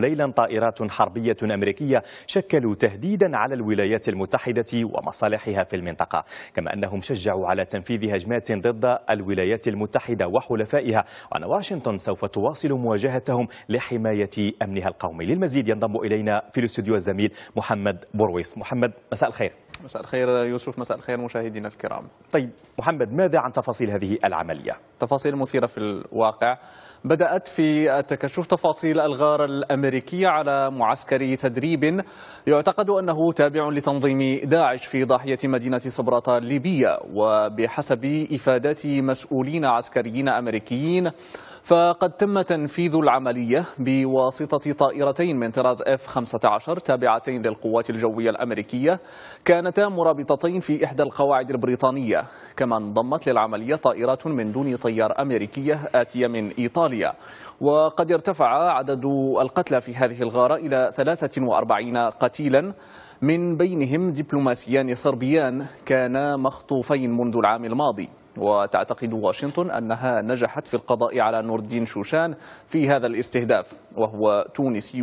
ليلا طائرات حربية أمريكية شكلوا تهديدا على الولايات المتحدة ومصالحها في المنطقة كما أنهم شجعوا على تنفيذ هجمات ضد الولايات المتحدة وحلفائها وأن واشنطن سوف تواصل مواجهتهم لحماية أمنها القومي للمزيد ينضم إلينا في الاستوديو الزميل محمد برويس محمد مساء الخير مساء الخير يوسف مساء الخير مشاهدينا الكرام طيب محمد ماذا عن تفاصيل هذه العملية؟ تفاصيل مثيرة في الواقع بدأت في تكشف تفاصيل الغارة الأمريكية على معسكر تدريب يعتقد أنه تابع لتنظيم داعش في ضاحية مدينة صبراطة الليبية وبحسب إفادات مسؤولين عسكريين أمريكيين فقد تم تنفيذ العملية بواسطة طائرتين من طراز F-15 تابعتين للقوات الجوية الأمريكية كانتا مرابطتين في إحدى القواعد البريطانية كما انضمت للعملية طائرات من دون طيار أمريكية آتية من إيطاليا وقد ارتفع عدد القتلى في هذه الغارة إلى 43 قتيلا من بينهم دبلوماسيان صربيان كانا مخطوفين منذ العام الماضي وتعتقد واشنطن أنها نجحت في القضاء على نور الدين شوشان في هذا الاستهداف وهو تونسي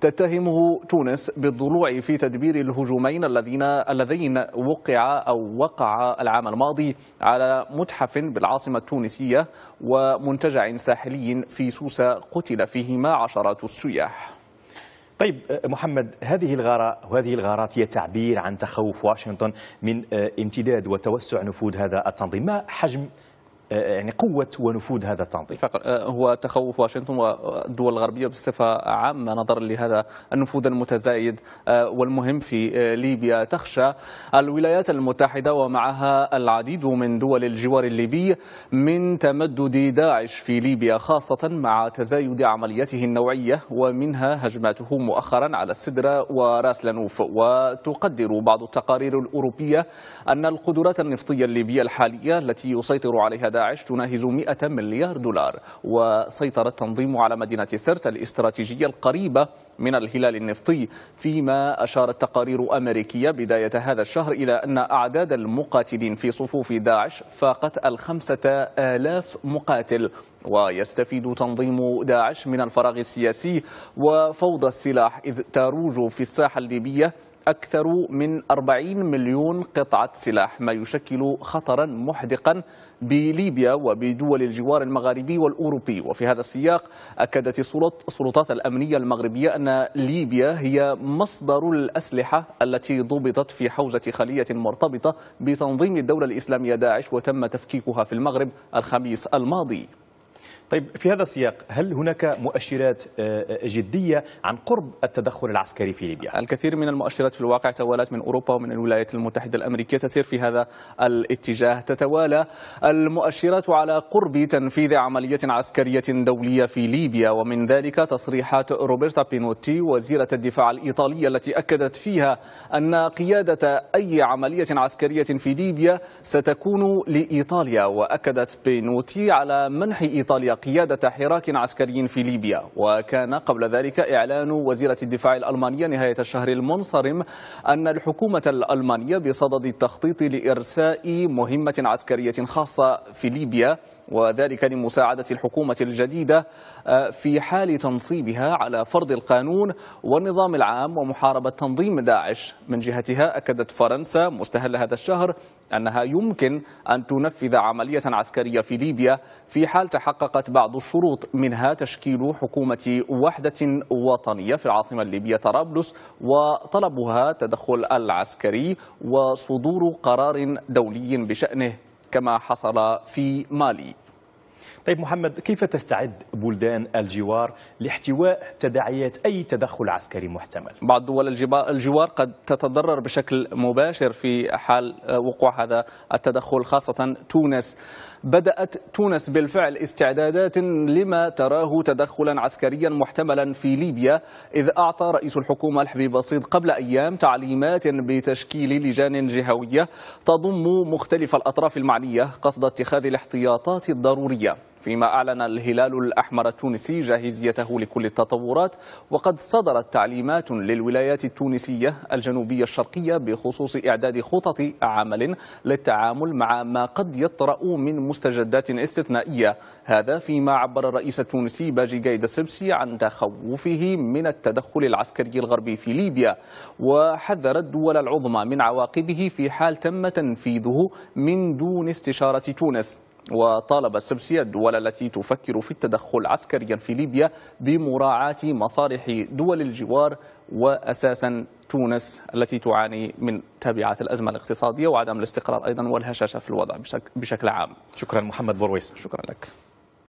تتهمه تونس بالضلوع في تدبير الهجومين الذين اللذين وقع أو وقع العام الماضي على متحف بالعاصمة التونسية ومنتجع ساحلي في سوسة قتل فيهما عشرات السياح طيب محمد هذه الغارة وهذه الغارات هي تعبير عن تخوف واشنطن من امتداد وتوسع نفوذ هذا التنظيم ما حجم آه، يعني قوة ونفوذ هذا التنظيم آه، هو تخوف واشنطن والدول الغربية بصفة عامة نظرا لهذا النفوذ المتزايد آه، والمهم في ليبيا تخشى الولايات المتحدة ومعها العديد من دول الجوار الليبي من تمدد داعش في ليبيا خاصة مع تزايد عملياته النوعية ومنها هجماته مؤخرا على السدرة وراس لنوف وتقدر بعض التقارير الأوروبية أن القدرات النفطية الليبية الحالية التي يسيطر عليها داعش تناهز 100 مليار دولار وسيطر التنظيم على مدينة سرت الاستراتيجية القريبة من الهلال النفطي فيما أشارت تقارير أمريكية بداية هذا الشهر إلى أن أعداد المقاتلين في صفوف داعش فاقت الخمسة آلاف مقاتل ويستفيد تنظيم داعش من الفراغ السياسي وفوضى السلاح إذ تروج في الساحة الليبية أكثر من 40 مليون قطعة سلاح ما يشكل خطرا محدقا بليبيا وبدول الجوار المغاربي والأوروبي وفي هذا السياق أكدت السلطات الأمنية المغربية أن ليبيا هي مصدر الأسلحة التي ضبطت في حوزة خلية مرتبطة بتنظيم الدولة الإسلامية داعش وتم تفكيكها في المغرب الخميس الماضي طيب في هذا السياق هل هناك مؤشرات آه، آه، جدية عن قرب التدخل العسكري في ليبيا؟ الكثير من المؤشرات في الواقع توالت من أوروبا ومن الولايات المتحدة الأمريكية تسير في هذا الاتجاه تتوالى المؤشرات على قرب تنفيذ عملية عسكرية دولية في ليبيا ومن ذلك تصريحات روبرتا بينوتي وزيرة الدفاع الإيطالية التي أكدت فيها أن قيادة أي عملية عسكرية في ليبيا ستكون لإيطاليا وأكدت بينوتي على منح إيطاليا إيطاليا قيادة حراك عسكري في ليبيا وكان قبل ذلك إعلان وزيرة الدفاع الألمانية نهاية الشهر المنصرم أن الحكومة الألمانية بصدد التخطيط لإرساء مهمة عسكرية خاصة في ليبيا وذلك لمساعدة الحكومة الجديدة آه، في حال تنصيبها على فرض القانون والنظام العام ومحاربة تنظيم داعش من جهتها أكدت فرنسا مستهل هذا الشهر أنها يمكن أن تنفذ عملية عسكرية في ليبيا في حال تحققت بعض الشروط منها تشكيل حكومة وحدة وطنية في العاصمة الليبية طرابلس وطلبها تدخل العسكري وصدور قرار دولي بشأنه كما حصل في مالي طيب محمد كيف تستعد بلدان الجوار لاحتواء تداعيات أي تدخل عسكري محتمل؟ بعض دول الجوار قد تتضرر بشكل مباشر في حال آه، وقوع هذا التدخل خاصة تونس بدأت تونس بالفعل استعدادات لما تراه تدخلا عسكريا محتملا في ليبيا إذ أعطى رئيس الحكومة الحبيب بسيط قبل أيام تعليمات بتشكيل لجان جهوية تضم مختلف الأطراف المعنية قصد اتخاذ الاحتياطات الضرورية فيما أعلن الهلال الأحمر التونسي جاهزيته لكل التطورات وقد صدرت تعليمات للولايات التونسية الجنوبية الشرقية بخصوص إعداد خطط عمل للتعامل مع ما قد يطرأ من مستجدات استثنائية هذا فيما عبر الرئيس التونسي باجي قايد السبسي عن تخوفه من التدخل العسكري الغربي في ليبيا وحذر الدول العظمى من عواقبه في حال تم تنفيذه من دون استشارة تونس وطالب السبسي الدول التي تفكر في التدخل عسكريا في ليبيا بمراعاة مصالح دول الجوار وأساسا تونس التي تعاني من تبعات الأزمة الاقتصادية وعدم الاستقرار أيضا والهشاشة في الوضع بشكل عام شكرا محمد برويس شكرا لك